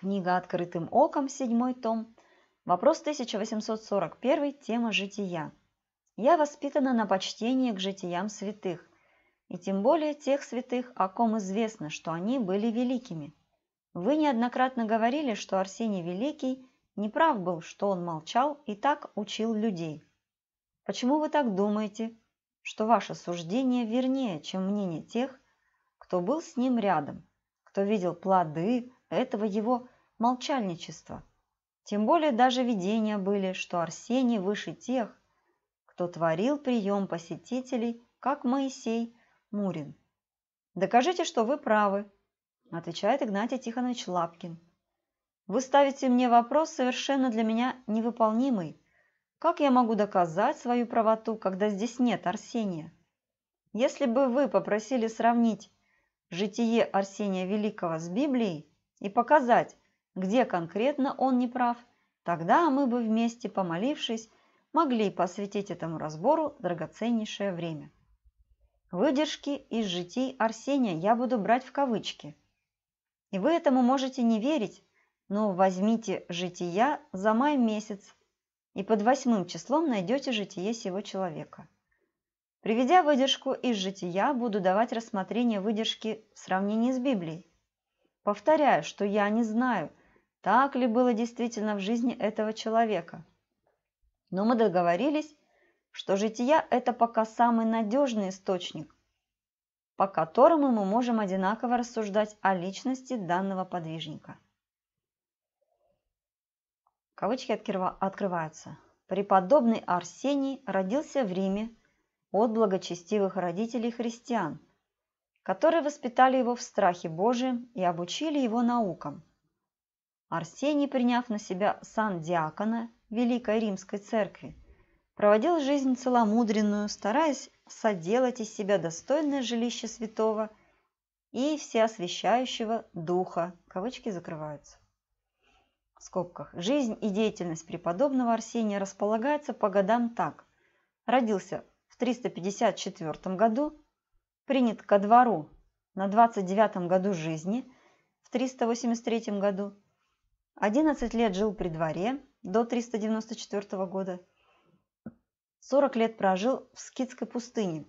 Книга «Открытым оком», седьмой том, вопрос 1841, тема «Жития». Я воспитана на почтении к житиям святых, и тем более тех святых, о ком известно, что они были великими. Вы неоднократно говорили, что Арсений Великий неправ был, что он молчал и так учил людей. Почему вы так думаете, что ваше суждение вернее, чем мнение тех, кто был с ним рядом, кто видел плоды этого его молчальничество. Тем более даже видения были, что Арсений выше тех, кто творил прием посетителей, как Моисей Мурин. «Докажите, что вы правы», – отвечает Игнатий Тихонович Лапкин. «Вы ставите мне вопрос, совершенно для меня невыполнимый. Как я могу доказать свою правоту, когда здесь нет Арсения? Если бы вы попросили сравнить житие Арсения Великого с Библией и показать, где конкретно он не прав, тогда мы бы вместе, помолившись, могли посвятить этому разбору драгоценнейшее время. Выдержки из житий Арсения я буду брать в кавычки. И вы этому можете не верить, но возьмите жития за май месяц, и под восьмым числом найдете житие сего человека. Приведя выдержку из жития, буду давать рассмотрение выдержки в сравнении с Библией. Повторяю, что я не знаю, так ли было действительно в жизни этого человека. Но мы договорились, что жития – это пока самый надежный источник, по которому мы можем одинаково рассуждать о личности данного подвижника. Кавычки открываются. Преподобный Арсений родился в Риме от благочестивых родителей христиан, которые воспитали его в страхе Божием и обучили его наукам – Арсений, приняв на себя сан диакона Великой Римской Церкви, проводил жизнь целомудренную, стараясь соделать из себя достойное жилище святого и всеосвящающего духа. Кавычки закрываются. В скобках. Жизнь и деятельность преподобного Арсения располагается по годам так. Родился в 354 году, принят ко двору на 29 году жизни, в 383 году 11 лет жил при дворе до 394 года. 40 лет прожил в Скидской пустыне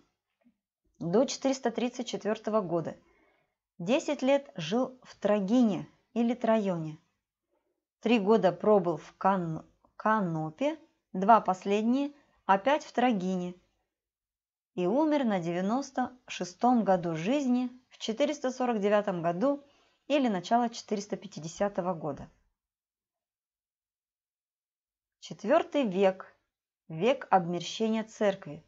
до 434 года. 10 лет жил в Трагине или Трайоне. Три года пробыл в Кан... Канопе, два последние опять в Трагине. И умер на 96 году жизни в 449 году или начало 450 года. Четвертый век, век обмерщения церкви,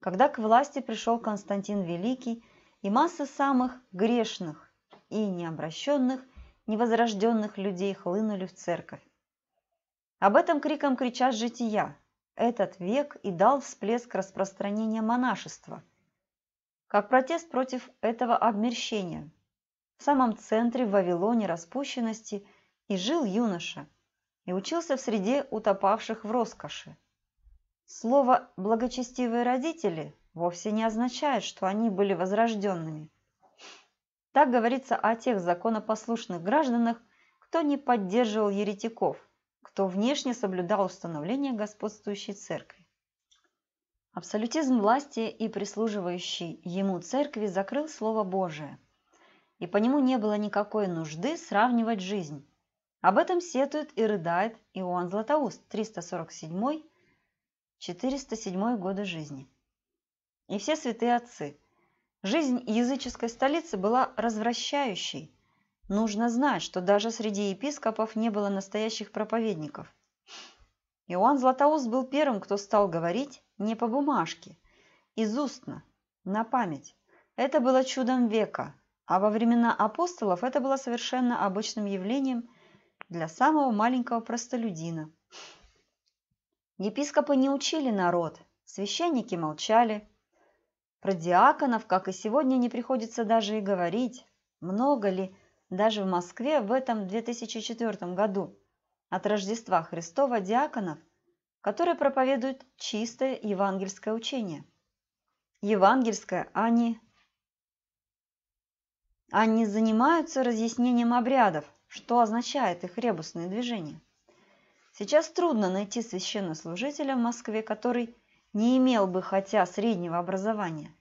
когда к власти пришел Константин Великий и масса самых грешных и необращенных, невозрожденных людей хлынули в церковь. Об этом криком кричат жития. Этот век и дал всплеск распространения монашества, как протест против этого обмерщения. В самом центре в Вавилоне распущенности и жил юноша – и учился в среде утопавших в роскоши. Слово «благочестивые родители» вовсе не означает, что они были возрожденными. Так говорится о тех законопослушных гражданах, кто не поддерживал еретиков, кто внешне соблюдал установление господствующей церкви. Абсолютизм власти и прислуживающий ему церкви закрыл Слово Божие, и по нему не было никакой нужды сравнивать жизнь. Об этом сетует и рыдает Иоанн Златоуст, 347-407 годы жизни. И все святые отцы. Жизнь языческой столицы была развращающей. Нужно знать, что даже среди епископов не было настоящих проповедников. Иоанн Златоуст был первым, кто стал говорить не по бумажке, из устно, на память. Это было чудом века, а во времена апостолов это было совершенно обычным явлением – для самого маленького простолюдина. Епископы не учили народ, священники молчали. Про диаконов, как и сегодня, не приходится даже и говорить. Много ли даже в Москве в этом 2004 году от Рождества Христова диаконов, которые проповедуют чистое евангельское учение? Евангельское, а не... Они занимаются разъяснением обрядов, что означает их ребусные движения. Сейчас трудно найти священнослужителя в Москве, который не имел бы хотя среднего образования.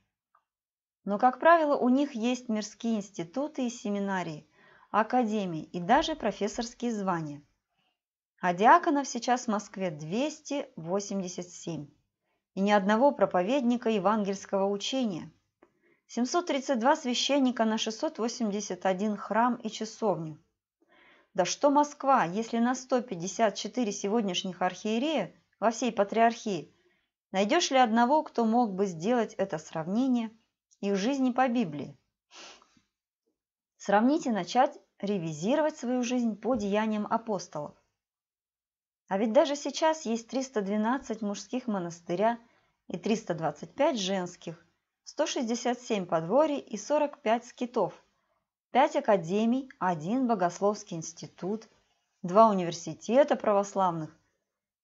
Но, как правило, у них есть мирские институты и семинарии, академии и даже профессорские звания. А диаконов сейчас в Москве 287 и ни одного проповедника евангельского учения. 732 священника на 681 храм и часовню. Да что Москва, если на 154 сегодняшних архиерея во всей патриархии найдешь ли одного, кто мог бы сделать это сравнение их жизни по Библии? Сравните начать ревизировать свою жизнь по деяниям апостолов. А ведь даже сейчас есть 312 мужских монастыря и 325 женских, 167 подворий и 45 скитов – Пять академий, один богословский институт, два университета православных,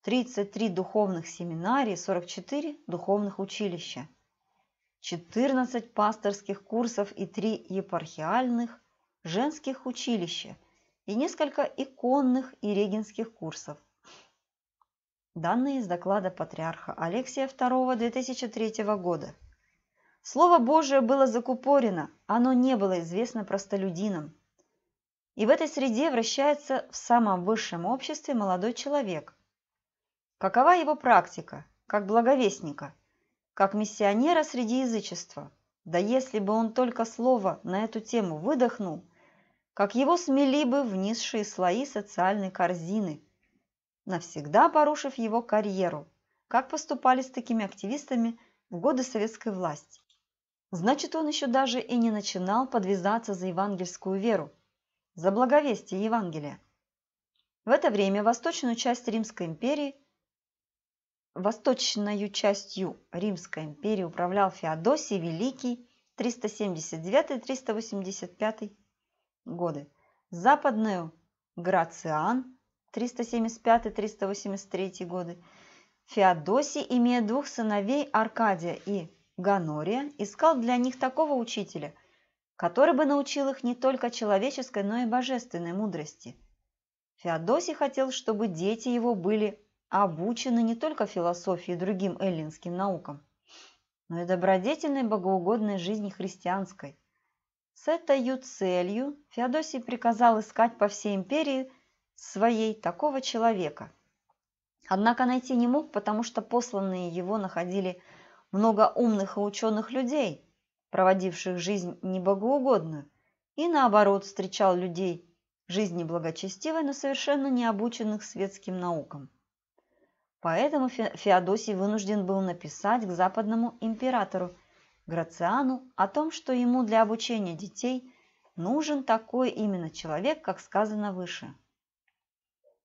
33 духовных семинарии, 44 духовных училища, 14 пасторских курсов и 3 епархиальных женских училища и несколько иконных и регенских курсов. Данные из доклада патриарха Алексия II 2003 года. Слово Божие было закупорено, оно не было известно простолюдинам. И в этой среде вращается в самом высшем обществе молодой человек. Какова его практика, как благовестника, как миссионера среди язычества? Да если бы он только слово на эту тему выдохнул, как его смели бы в низшие слои социальной корзины, навсегда порушив его карьеру, как поступали с такими активистами в годы советской власти. Значит, он еще даже и не начинал подвязаться за евангельскую веру, за благовестие Евангелия. В это время восточную часть Римской империи Восточную частью Римской империи управлял Феодосий Великий 379-385 годы, западную Грациан 375-383 годы. Феодосий, имея двух сыновей Аркадия и Ганория искал для них такого учителя, который бы научил их не только человеческой, но и божественной мудрости. Феодосий хотел, чтобы дети его были обучены не только философии и другим эллинским наукам, но и добродетельной богоугодной жизни христианской. С этой целью Феодосий приказал искать по всей империи своей такого человека. Однако найти не мог, потому что посланные его находили – много умных и ученых людей, проводивших жизнь небогоугодную, и наоборот встречал людей, жизни благочестивой, но совершенно не обученных светским наукам. Поэтому Феодосий вынужден был написать к западному императору Грациану о том, что ему для обучения детей нужен такой именно человек, как сказано выше.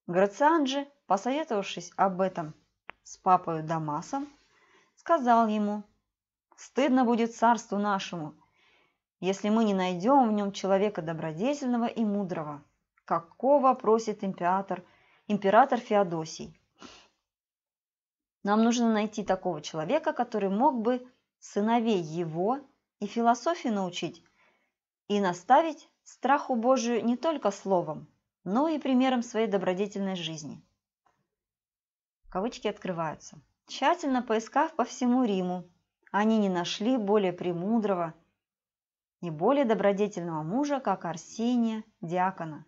Грациан же, посоветовавшись об этом с папою Дамасом, сказал ему, «Стыдно будет царству нашему, если мы не найдем в нем человека добродетельного и мудрого, какого просит император, император Феодосий. Нам нужно найти такого человека, который мог бы сыновей его и философии научить, и наставить страху Божию не только словом, но и примером своей добродетельной жизни. Кавычки открываются тщательно поискав по всему Риму, они не нашли более премудрого и более добродетельного мужа, как Арсения Диакона,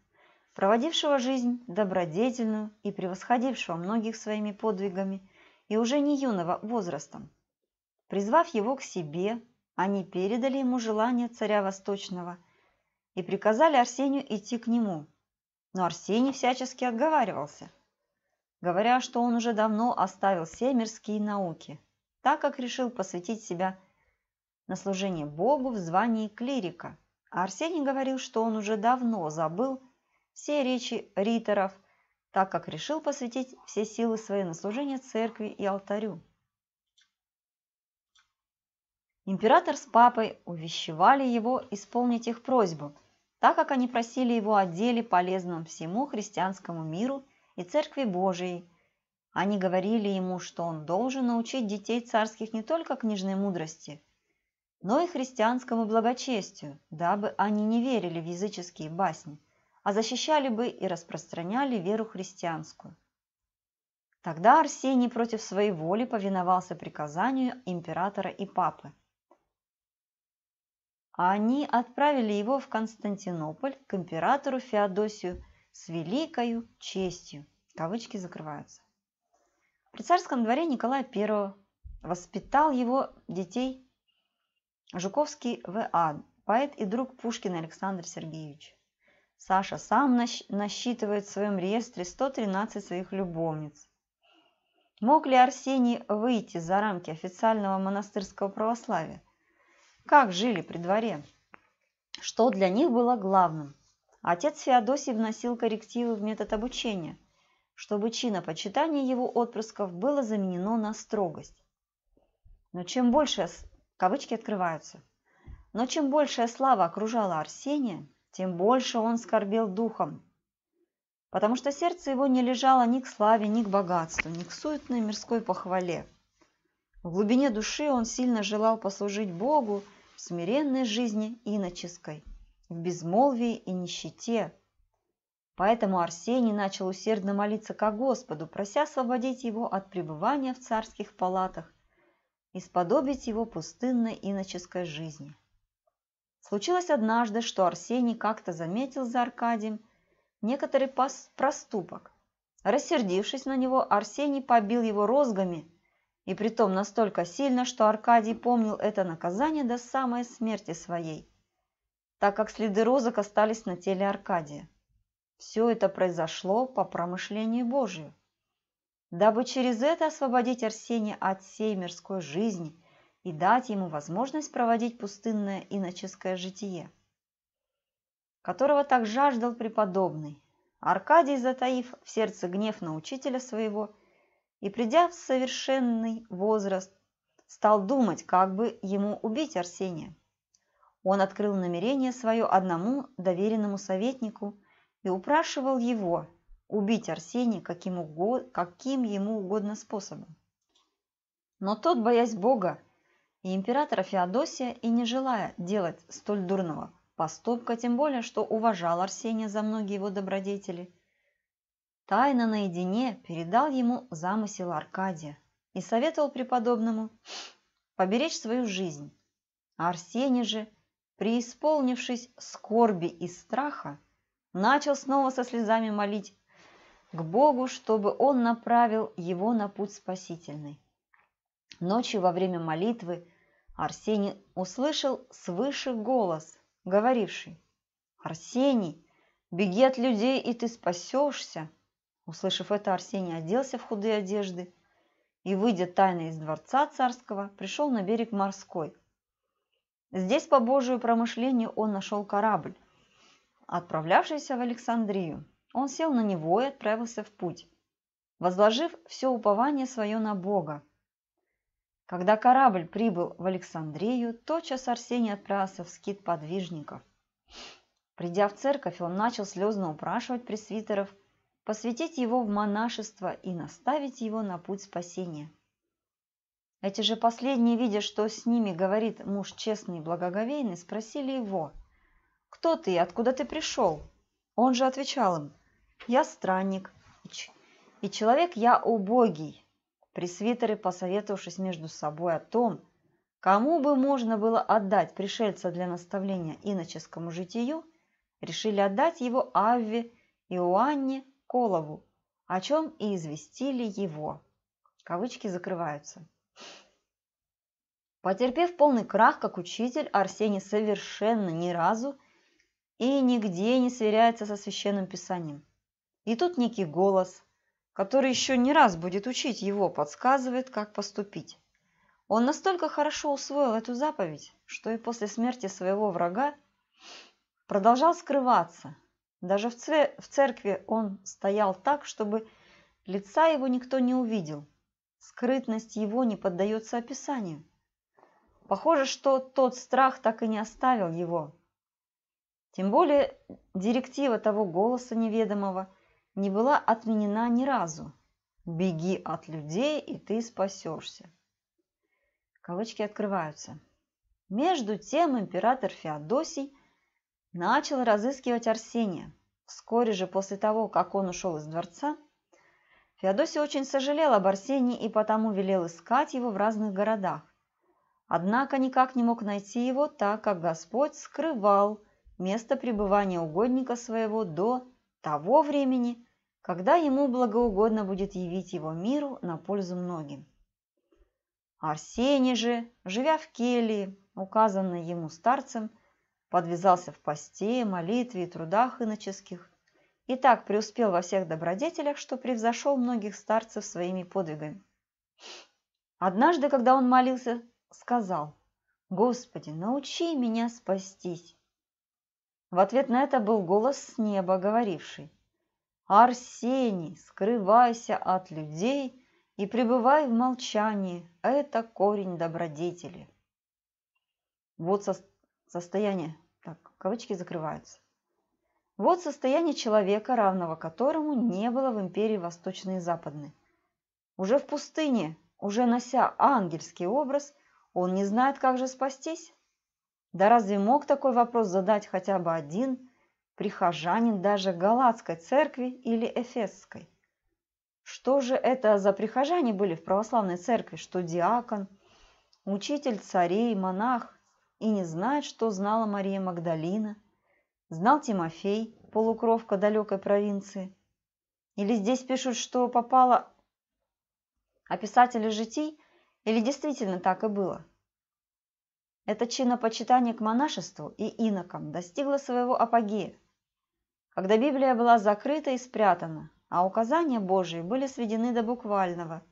проводившего жизнь добродетельную и превосходившего многих своими подвигами и уже не юного возрастом. Призвав его к себе, они передали ему желание царя Восточного и приказали Арсению идти к нему. Но Арсений всячески отговаривался – говоря, что он уже давно оставил все мирские науки, так как решил посвятить себя на служение Богу в звании клирика. А Арсений говорил, что он уже давно забыл все речи риторов, так как решил посвятить все силы свои на служение церкви и алтарю. Император с папой увещевали его исполнить их просьбу, так как они просили его о деле, полезном всему христианскому миру и Церкви Божией. Они говорили ему, что он должен научить детей царских не только книжной мудрости, но и христианскому благочестию, дабы они не верили в языческие басни, а защищали бы и распространяли веру христианскую. Тогда Арсений против своей воли повиновался приказанию императора и папы. А они отправили его в Константинополь к императору Феодосию с великою честью. Кавычки закрываются. При царском дворе Николая I воспитал его детей Жуковский В.А., поэт и друг Пушкина Александр Сергеевич. Саша сам насчитывает в своем реестре 113 своих любовниц. Мог ли Арсений выйти за рамки официального монастырского православия? Как жили при дворе? Что для них было главным? Отец Феодосий вносил коррективы в метод обучения, чтобы чинопочитание его отпрысков было заменено на строгость. Но чем больше, кавычки открываются, но чем большая слава окружала Арсения, тем больше он скорбел духом, потому что сердце его не лежало ни к славе, ни к богатству, ни к суетной мирской похвале. В глубине души он сильно желал послужить Богу в смиренной жизни иноческой – в безмолвии и нищете. Поэтому Арсений начал усердно молиться ко Господу, прося освободить его от пребывания в царских палатах и сподобить его пустынной иноческой жизни. Случилось однажды, что Арсений как-то заметил за Аркадием некоторый проступок. Рассердившись на него, Арсений побил его розгами, и притом настолько сильно, что Аркадий помнил это наказание до самой смерти своей – так как следы розок остались на теле Аркадия. Все это произошло по промышлению Божию. Дабы через это освободить Арсения от всей мирской жизни и дать ему возможность проводить пустынное иноческое житие, которого так жаждал преподобный, Аркадий, затаив в сердце гнев на учителя своего и придя в совершенный возраст, стал думать, как бы ему убить Арсения. Он открыл намерение свое одному доверенному советнику и упрашивал его убить Арсения каким, угод... каким ему угодно способом. Но тот, боясь Бога и императора Феодосия, и не желая делать столь дурного поступка, тем более, что уважал Арсения за многие его добродетели, тайно наедине передал ему замысел Аркадия и советовал преподобному поберечь свою жизнь. А Арсений же, преисполнившись скорби и страха, начал снова со слезами молить к Богу, чтобы он направил его на путь спасительный. Ночью во время молитвы Арсений услышал свыше голос, говоривший «Арсений, беги от людей, и ты спасешься!» Услышав это, Арсений оделся в худые одежды и, выйдя тайно из дворца царского, пришел на берег морской – Здесь по Божию промышлению он нашел корабль, отправлявшийся в Александрию. Он сел на него и отправился в путь, возложив все упование свое на Бога. Когда корабль прибыл в Александрию, тотчас Арсений отправился в скит подвижников. Придя в церковь, он начал слезно упрашивать пресвитеров посвятить его в монашество и наставить его на путь спасения. Эти же последние, видя, что с ними говорит муж честный и благоговейный, спросили его, «Кто ты и откуда ты пришел?» Он же отвечал им, «Я странник, и человек я убогий». Пресвитеры, посоветовавшись между собой о том, кому бы можно было отдать пришельца для наставления иноческому житию, решили отдать его Авве Иоанне Колову, о чем и известили его. Кавычки закрываются. Потерпев полный крах, как учитель, Арсений совершенно ни разу и нигде не сверяется со священным писанием. И тут некий голос, который еще не раз будет учить его, подсказывает, как поступить. Он настолько хорошо усвоил эту заповедь, что и после смерти своего врага продолжал скрываться. Даже в, цве- в церкви он стоял так, чтобы лица его никто не увидел. Скрытность его не поддается описанию. Похоже, что тот страх так и не оставил его. Тем более директива того голоса неведомого не была отменена ни разу. «Беги от людей, и ты спасешься». Кавычки открываются. Между тем император Феодосий начал разыскивать Арсения. Вскоре же после того, как он ушел из дворца, Феодосий очень сожалел об Арсении и потому велел искать его в разных городах однако никак не мог найти его, так как Господь скрывал место пребывания угодника своего до того времени, когда ему благоугодно будет явить его миру на пользу многим. Арсений же, живя в келье, указанной ему старцем, подвязался в посте, молитве и трудах иноческих, и так преуспел во всех добродетелях, что превзошел многих старцев своими подвигами. Однажды, когда он молился сказал, «Господи, научи меня спастись!» В ответ на это был голос с неба, говоривший, «Арсений, скрывайся от людей и пребывай в молчании, это корень добродетели». Вот со состояние, так, кавычки закрываются. Вот состояние человека, равного которому не было в империи Восточной и Западной. Уже в пустыне, уже нося ангельский образ – он не знает, как же спастись? Да разве мог такой вопрос задать хотя бы один прихожанин даже Галатской церкви или Эфесской? Что же это за прихожане были в православной церкви, что диакон, учитель царей, монах, и не знает, что знала Мария Магдалина, знал Тимофей, полукровка далекой провинции. Или здесь пишут, что попала А писатели житий или действительно так и было? Это чинопочитание к монашеству и инокам достигло своего апогея, когда Библия была закрыта и спрятана, а указания Божии были сведены до буквального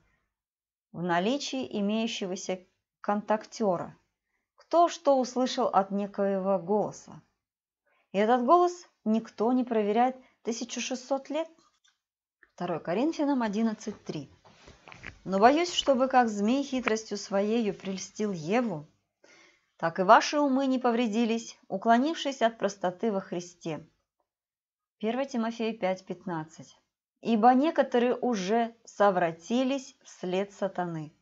в наличии имеющегося контактера, кто что услышал от некоего голоса. И этот голос никто не проверяет 1600 лет. 2 Коринфянам 11.3. Но боюсь, чтобы как змей хитростью своею прельстил Еву, так и ваши умы не повредились, уклонившись от простоты во Христе. 1 Тимофея 5:15. Ибо некоторые уже совратились вслед сатаны.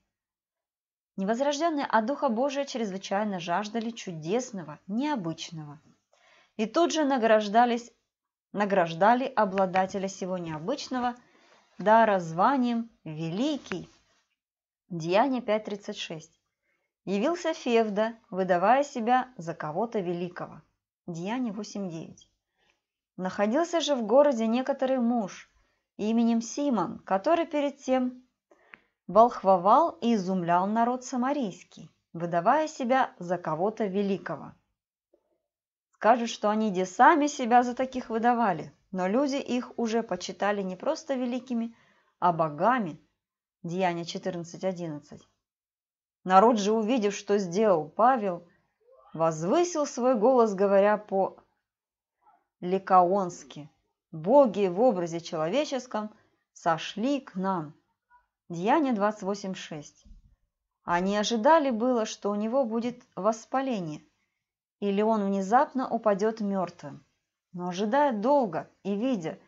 Невозрожденные от Духа Божия чрезвычайно жаждали чудесного, необычного. И тут же награждались, награждали обладателя всего необычного дара званием «Великий». Деяние 5.36. Явился Февда, выдавая себя за кого-то великого. Деяние 8.9. Находился же в городе некоторый муж именем Симон, который перед тем волхвовал и изумлял народ самарийский, выдавая себя за кого-то великого. Скажут, что они де сами себя за таких выдавали, но люди их уже почитали не просто великими, а богами – Деяние 14.11. Народ же, увидев, что сделал Павел, возвысил свой голос, говоря по ликаонски. Боги в образе человеческом сошли к нам. Деяние 28.6. Они ожидали было, что у него будет воспаление, или он внезапно упадет мертвым. Но ожидая долго и видя,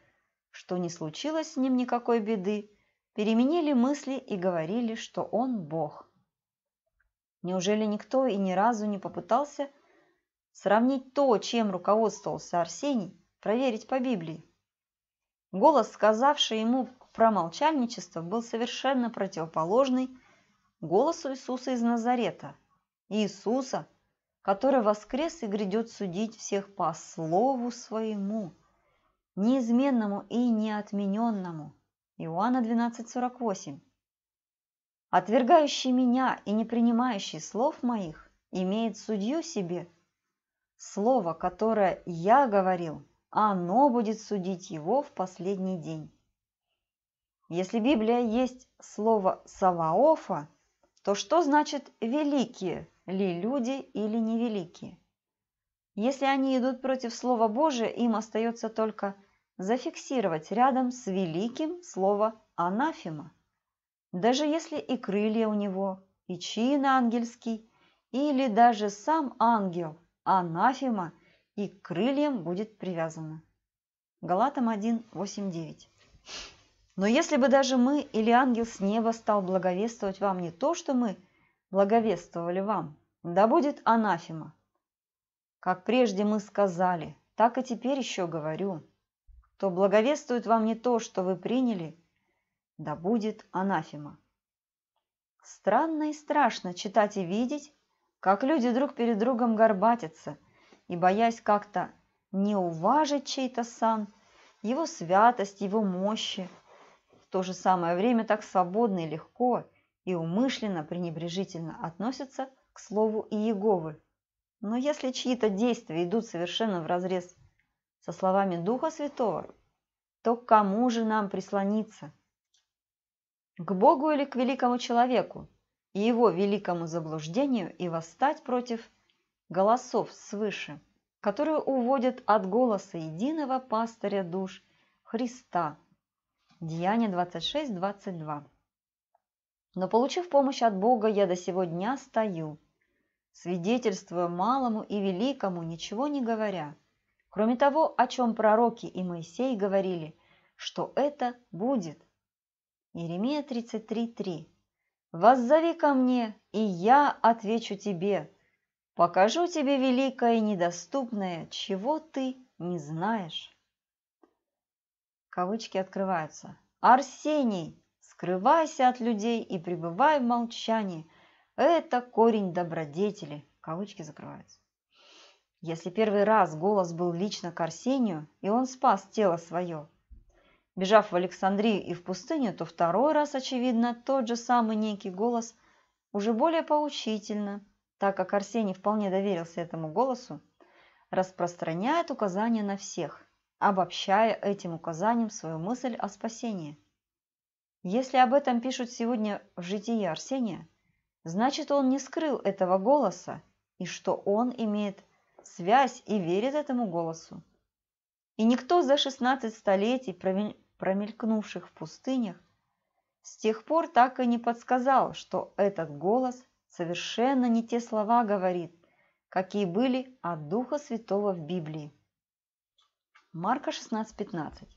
что не случилось с ним никакой беды, переменили мысли и говорили, что он Бог. Неужели никто и ни разу не попытался сравнить то, чем руководствовался Арсений, проверить по Библии? Голос, сказавший ему про молчальничество, был совершенно противоположный голосу Иисуса из Назарета. Иисуса, который воскрес и грядет судить всех по слову своему, неизменному и неотмененному. Иоанна 12:48. Отвергающий меня и не принимающий слов моих имеет судью себе. Слово, которое я говорил, оно будет судить его в последний день. Если Библия есть слово Саваофа, то что значит великие ли люди или невеликие? Если они идут против Слова Божия, им остается только – зафиксировать рядом с великим слово «анафема». Даже если и крылья у него, и чин ангельский, или даже сам ангел, анафема, и к крыльям будет привязано. Галатам 1.8.9 Но если бы даже мы или ангел с неба стал благовествовать вам не то, что мы благовествовали вам, да будет анафема. Как прежде мы сказали, так и теперь еще говорю – то благовествует вам не то, что вы приняли, да будет анафема. Странно и страшно читать и видеть, как люди друг перед другом горбатятся и, боясь как-то не уважить чей-то сан, его святость, его мощи, в то же самое время так свободно и легко и умышленно пренебрежительно относятся к слову Иеговы. Но если чьи-то действия идут совершенно вразрез со словами Духа Святого, то к кому же нам прислониться? К Богу или к великому человеку и его великому заблуждению и восстать против голосов свыше, которые уводят от голоса единого пастыря душ Христа. Деяние 26.22 Но получив помощь от Бога, я до сего дня стою, свидетельствуя малому и великому, ничего не говоря – Кроме того, о чем пророки и Моисей говорили, что это будет. Иеремия 33.3 «Воззови ко мне, и я отвечу тебе, покажу тебе великое и недоступное, чего ты не знаешь». Кавычки открываются. «Арсений, скрывайся от людей и пребывай в молчании. Это корень добродетели». Кавычки закрываются. Если первый раз голос был лично к Арсению, и он спас тело свое, бежав в Александрию и в пустыню, то второй раз, очевидно, тот же самый некий голос, уже более поучительно, так как Арсений вполне доверился этому голосу, распространяет указания на всех, обобщая этим указанием свою мысль о спасении. Если об этом пишут сегодня в житии Арсения, значит он не скрыл этого голоса и что он имеет связь и верит этому голосу. И никто за 16 столетий, промелькнувших в пустынях, с тех пор так и не подсказал, что этот голос совершенно не те слова говорит, какие были от Духа Святого в Библии. Марка 16:15.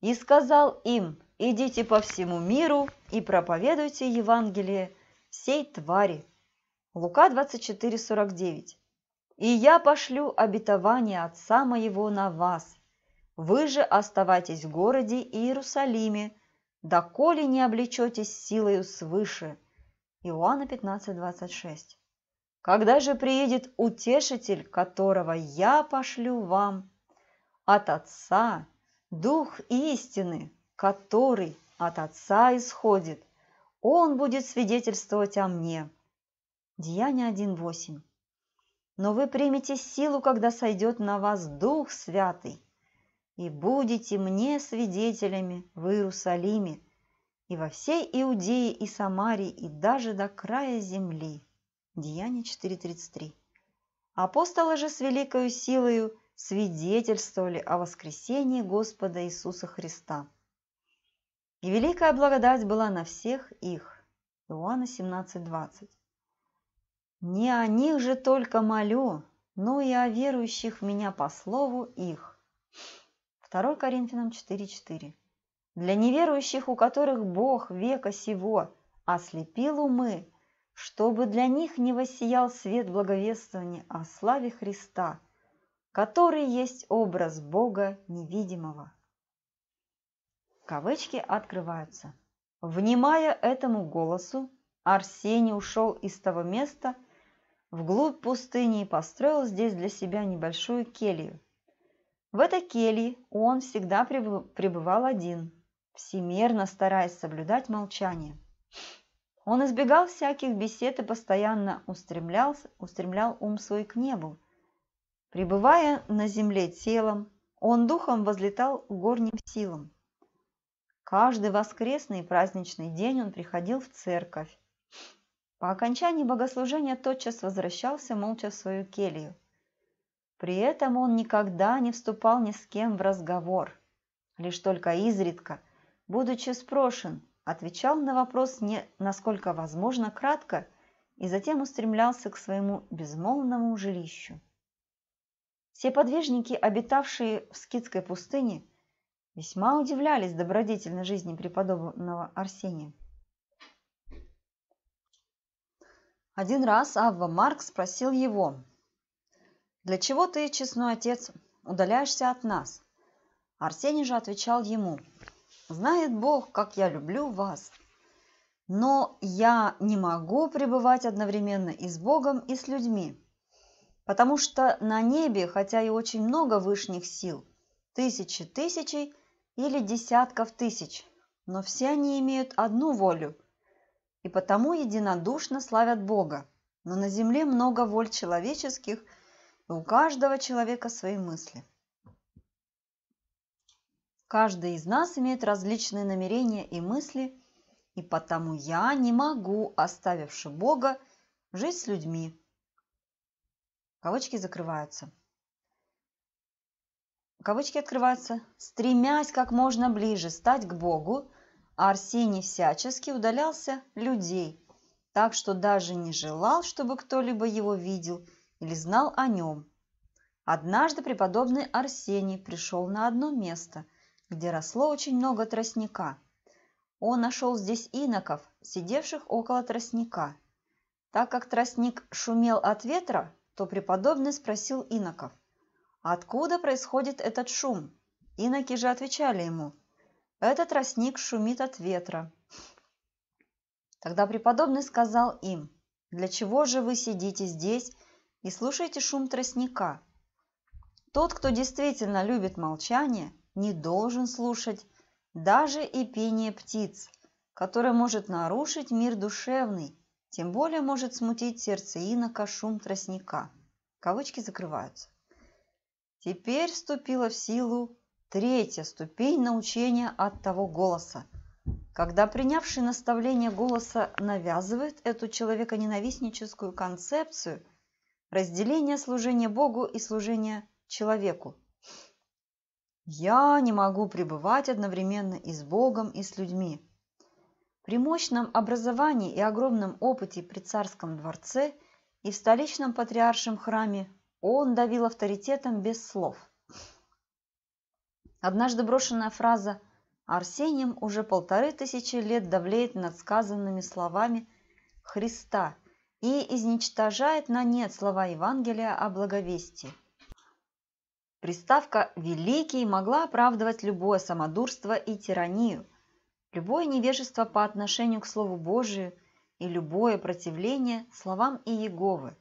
И сказал им, идите по всему миру и проповедуйте Евангелие всей твари. Лука 24:49. И я пошлю обетование Отца моего на вас. Вы же оставайтесь в городе Иерусалиме, доколе не облечетесь силою свыше. Иоанна 15, 26. Когда же приедет утешитель, которого я пошлю вам от Отца, Дух истины, который от Отца исходит, он будет свидетельствовать о мне. Деяние 1.8 но вы примете силу, когда сойдет на вас Дух Святый, и будете мне свидетелями в Иерусалиме и во всей Иудее и Самарии и даже до края земли». Деяние 4.33. Апостолы же с великою силою свидетельствовали о воскресении Господа Иисуса Христа. И великая благодать была на всех их. Иоанна 17.20. Не о них же только молю, но и о верующих в меня по слову их. 2 Коринфянам 4.4 Для неверующих, у которых Бог века сего ослепил умы, чтобы для них не воссиял свет благовествования о славе Христа, который есть образ Бога невидимого. Кавычки открываются. Внимая этому голосу, Арсений ушел из того места, вглубь пустыни и построил здесь для себя небольшую келью. В этой келье он всегда пребывал один, всемерно стараясь соблюдать молчание. Он избегал всяких бесед и постоянно устремлял, устремлял ум свой к небу. Пребывая на земле телом, он духом возлетал к горним силам. Каждый воскресный и праздничный день он приходил в церковь, по окончании богослужения тотчас возвращался молча в свою келью. При этом он никогда не вступал ни с кем в разговор. Лишь только изредка, будучи спрошен, отвечал на вопрос не насколько возможно кратко и затем устремлялся к своему безмолвному жилищу. Все подвижники, обитавшие в скитской пустыне, весьма удивлялись добродетельной жизни преподобного Арсения. Один раз Авва Марк спросил его, «Для чего ты, честной отец, удаляешься от нас?» Арсений же отвечал ему, «Знает Бог, как я люблю вас, но я не могу пребывать одновременно и с Богом, и с людьми, потому что на небе, хотя и очень много вышних сил, тысячи тысячей или десятков тысяч, но все они имеют одну волю, и потому единодушно славят Бога. Но на земле много воль человеческих, и у каждого человека свои мысли. Каждый из нас имеет различные намерения и мысли, и потому я не могу, оставивши Бога, жить с людьми. Кавычки закрываются. Кавычки открываются. Стремясь как можно ближе стать к Богу – а Арсений всячески удалялся людей, так что даже не желал, чтобы кто-либо его видел или знал о нем. Однажды преподобный Арсений пришел на одно место, где росло очень много тростника. Он нашел здесь иноков, сидевших около тростника. Так как тростник шумел от ветра, то преподобный спросил иноков, откуда происходит этот шум? Иноки же отвечали ему – этот тростник шумит от ветра. Тогда преподобный сказал им, «Для чего же вы сидите здесь и слушаете шум тростника? Тот, кто действительно любит молчание, не должен слушать даже и пение птиц, которое может нарушить мир душевный, тем более может смутить сердце инока шум тростника». Кавычки закрываются. Теперь вступило в силу Третья ступень научения от того голоса. Когда принявший наставление голоса навязывает эту человеконенавистническую концепцию разделения служения Богу и служения человеку. Я не могу пребывать одновременно и с Богом, и с людьми. При мощном образовании и огромном опыте при царском дворце и в столичном патриаршем храме он давил авторитетом без слов – Однажды брошенная фраза Арсением уже полторы тысячи лет давлеет над сказанными словами Христа и изничтожает на нет слова Евангелия о благовестии. Приставка «великий» могла оправдывать любое самодурство и тиранию, любое невежество по отношению к Слову Божию и любое противление словам Иеговы.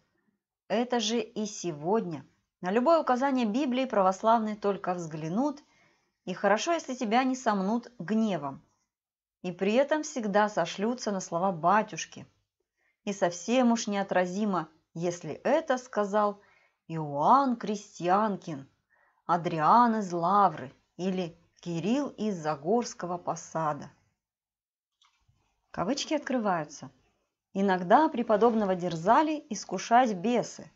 Это же и сегодня. На любое указание Библии православные только взглянут – и хорошо, если тебя не сомнут гневом. И при этом всегда сошлются на слова батюшки. И совсем уж неотразимо, если это сказал Иоанн Крестьянкин, Адриан из Лавры или Кирилл из Загорского посада. Кавычки открываются. Иногда преподобного дерзали искушать бесы.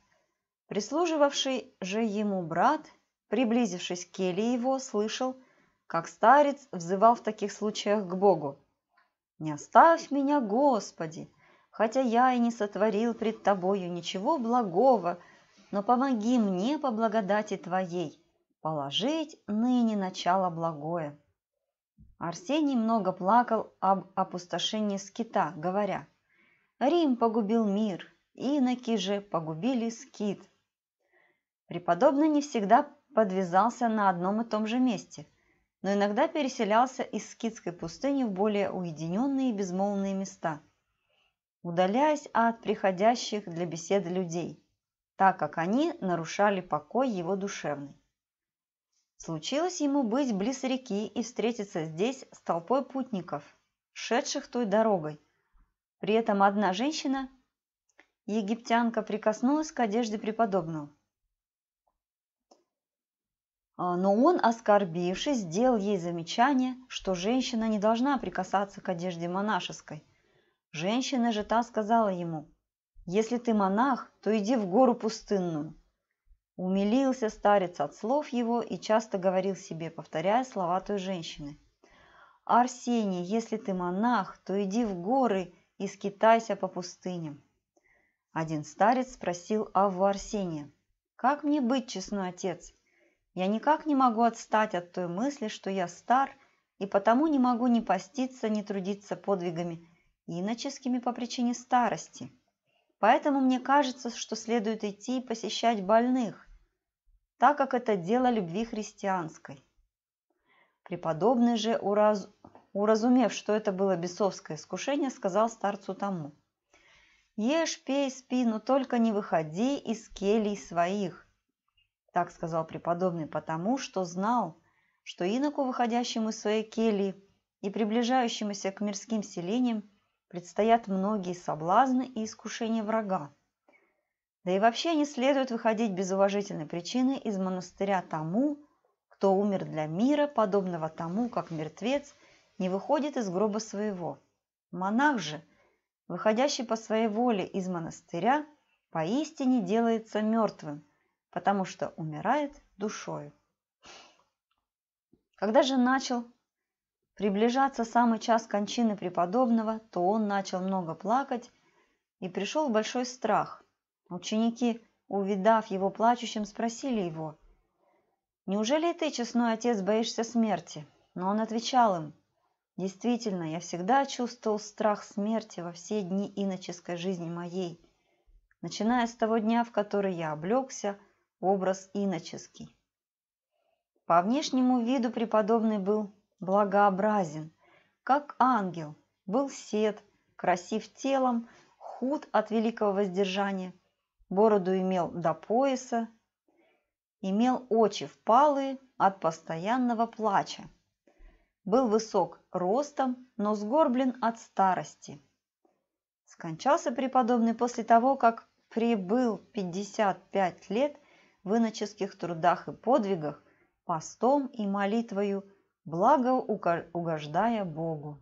Прислуживавший же ему брат Приблизившись к келье его, слышал, как старец взывал в таких случаях к Богу. «Не оставь меня, Господи, хотя я и не сотворил пред Тобою ничего благого, но помоги мне по благодати Твоей положить ныне начало благое». Арсений много плакал об опустошении скита, говоря, «Рим погубил мир, иноки же погубили скит». Преподобный не всегда подвязался на одном и том же месте, но иногда переселялся из скитской пустыни в более уединенные и безмолвные места, удаляясь от приходящих для беседы людей, так как они нарушали покой его душевный. Случилось ему быть близ реки и встретиться здесь с толпой путников, шедших той дорогой. При этом одна женщина, египтянка, прикоснулась к одежде преподобного. А, но он, оскорбившись, сделал ей замечание, что женщина не должна прикасаться к одежде монашеской. Женщина же та сказала ему, «Если ты монах, то иди в гору пустынную». Умилился старец от слов его и часто говорил себе, повторяя слова той женщины. «Арсений, если ты монах, то иди в горы и скитайся по пустыням». Один старец спросил Авву Арсения, «Как мне быть, честной отец?» Я никак не могу отстать от той мысли, что я стар, и потому не могу ни поститься, ни трудиться подвигами иноческими по причине старости. Поэтому мне кажется, что следует идти и посещать больных, так как это дело любви христианской. Преподобный же, ураз... уразумев, что это было бесовское искушение, сказал старцу тому, «Ешь, пей, спи, но только не выходи из келий своих, так сказал преподобный потому, что знал, что иноку, выходящему из своей кельи и приближающемуся к мирским селениям, предстоят многие соблазны и искушения врага. Да и вообще не следует выходить без уважительной причины из монастыря тому, кто умер для мира, подобного тому, как мертвец не выходит из гроба своего. Монах же, выходящий по своей воле из монастыря, поистине делается мертвым – потому что умирает душою. Когда же начал приближаться самый час кончины преподобного, то он начал много плакать и пришел в большой страх. Ученики, увидав его плачущим, спросили его, «Неужели ты, честной отец, боишься смерти?» Но он отвечал им, «Действительно, я всегда чувствовал страх смерти во все дни иноческой жизни моей, начиная с того дня, в который я облегся, образ иноческий. По внешнему виду преподобный был благообразен, как ангел, был сед, красив телом, худ от великого воздержания, бороду имел до пояса, имел очи впалые от постоянного плача. Был высок ростом, но сгорблен от старости. Скончался преподобный после того, как прибыл 55 лет в иноческих трудах и подвигах, постом и молитвою, благо угождая Богу.